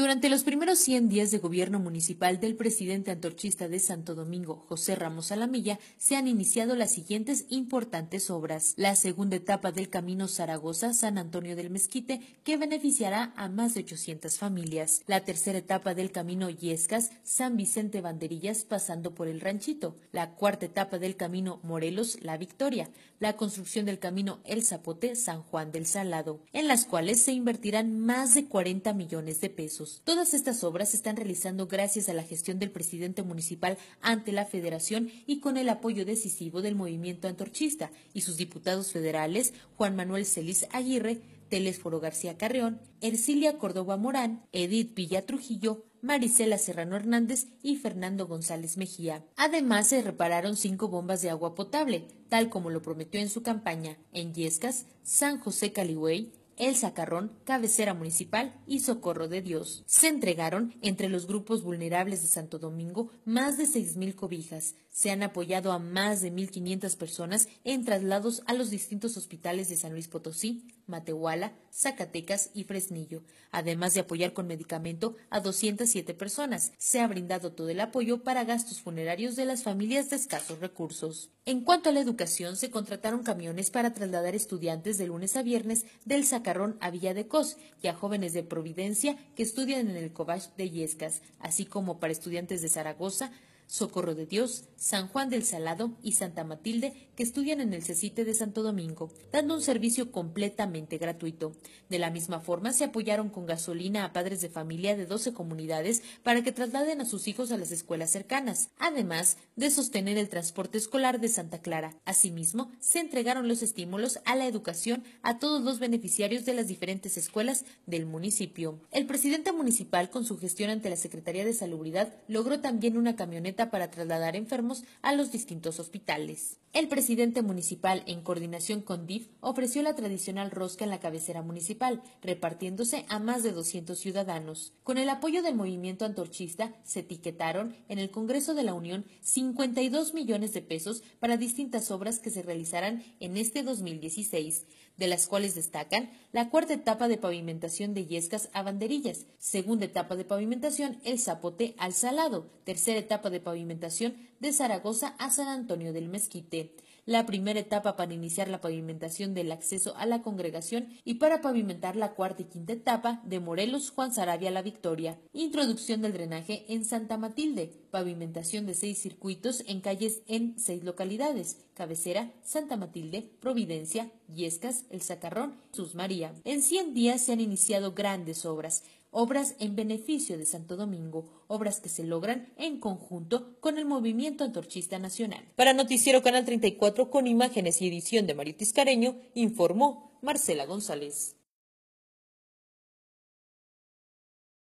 Durante los primeros 100 días de gobierno municipal del presidente antorchista de Santo Domingo, José Ramos Alamilla, se han iniciado las siguientes importantes obras. La segunda etapa del camino Zaragoza-San Antonio del Mezquite, que beneficiará a más de 800 familias. La tercera etapa del camino Yescas-San Vicente Banderillas, pasando por el Ranchito. La cuarta etapa del camino Morelos-La Victoria. La construcción del camino El Zapote-San Juan del Salado, en las cuales se invertirán más de 40 millones de pesos. Todas estas obras se están realizando gracias a la gestión del presidente municipal ante la federación y con el apoyo decisivo del movimiento antorchista y sus diputados federales Juan Manuel Celis Aguirre, Telesforo García Carreón, Ercilia Córdoba Morán, Edith Villa Trujillo, Marisela Serrano Hernández y Fernando González Mejía. Además, se repararon cinco bombas de agua potable, tal como lo prometió en su campaña, en Yescas, San José Calihuey, el Zacarrón, Cabecera Municipal y Socorro de Dios. Se entregaron entre los grupos vulnerables de Santo Domingo más de 6.000 cobijas. Se han apoyado a más de 1.500 personas en traslados a los distintos hospitales de San Luis Potosí, Matehuala, Zacatecas y Fresnillo, además de apoyar con medicamento a 207 personas. Se ha brindado todo el apoyo para gastos funerarios de las familias de escasos recursos. En cuanto a la educación, se contrataron camiones para trasladar estudiantes de lunes a viernes del Zacarrón a Villa de Cos y a jóvenes de Providencia que estudian en el Cobach de Yescas, así como para estudiantes de Zaragoza, Socorro de Dios, San Juan del Salado y Santa Matilde, que estudian en el CECITE de Santo Domingo, dando un servicio completamente gratuito. De la misma forma, se apoyaron con gasolina a padres de familia de 12 comunidades para que trasladen a sus hijos a las escuelas cercanas, además de sostener el transporte escolar de Santa Clara. Asimismo, se entregaron los estímulos a la educación a todos los beneficiarios de las diferentes escuelas del municipio. El presidente municipal, con su gestión ante la Secretaría de Salubridad, logró también una camioneta para trasladar enfermos a los distintos hospitales. El presidente municipal, en coordinación con DIF, ofreció la tradicional rosca en la cabecera municipal, repartiéndose a más de 200 ciudadanos. Con el apoyo del movimiento antorchista, se etiquetaron en el Congreso de la Unión 52 millones de pesos para distintas obras que se realizarán en este 2016, de las cuales destacan la cuarta etapa de pavimentación de Yescas a Banderillas, segunda etapa de pavimentación El Zapote al Salado, tercera etapa de pavimentación pavimentación de Zaragoza a San Antonio del Mezquite. La primera etapa para iniciar la pavimentación del acceso a la congregación y para pavimentar la cuarta y quinta etapa de Morelos Juan Sarabia La Victoria. Introducción del drenaje en Santa Matilde. Pavimentación de seis circuitos en calles en seis localidades. Cabecera, Santa Matilde, Providencia, Yescas, El Zacarrón, Sus María. En 100 días se han iniciado grandes obras obras en beneficio de Santo Domingo, obras que se logran en conjunto con el Movimiento Antorchista Nacional. Para Noticiero Canal 34, con imágenes y edición de Mario Careño, informó Marcela González.